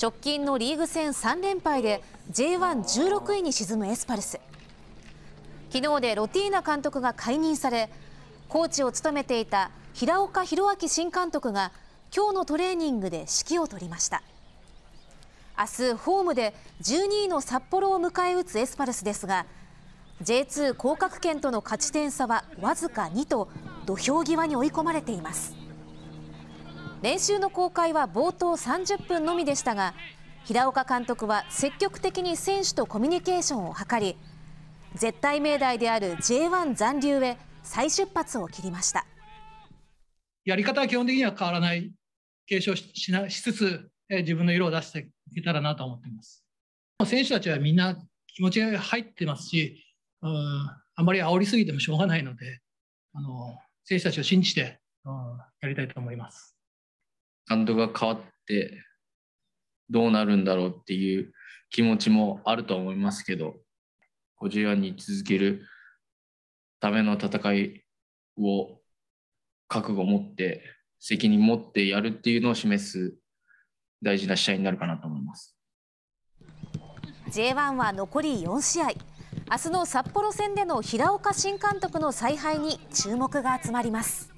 直近のリーグ戦3連敗で J116 位に沈むエスパルス昨日でロティーナ監督が解任されコーチを務めていた平岡弘明新監督が今日のトレーニングで指揮を執りました明日ホームで12位の札幌を迎え撃つエスパルスですが J2 降格圏との勝ち点差はわずか2と土俵際に追い込まれています。練習の公開は冒頭30分のみでしたが平岡監督は積極的に選手とコミュニケーションを図り絶対命題である J1 残留へ再出発を切りましたやり方は基本的には変わらない継承しなしつつ自分の色を出していけたらなと思っています選手たちはみんな気持ちが入ってますしうんあんまり煽りすぎてもしょうがないのであの選手たちを信じて、うん、やりたいと思います。監督が変わってどうなるんだろうっていう気持ちもあると思いますけど、J1 に続けるための戦いを覚悟を持って責任持ってやるっていうのを示す大事な試合になるかなと思います J1 は残り4試合明日の札幌戦での平岡新監督の采配に注目が集まります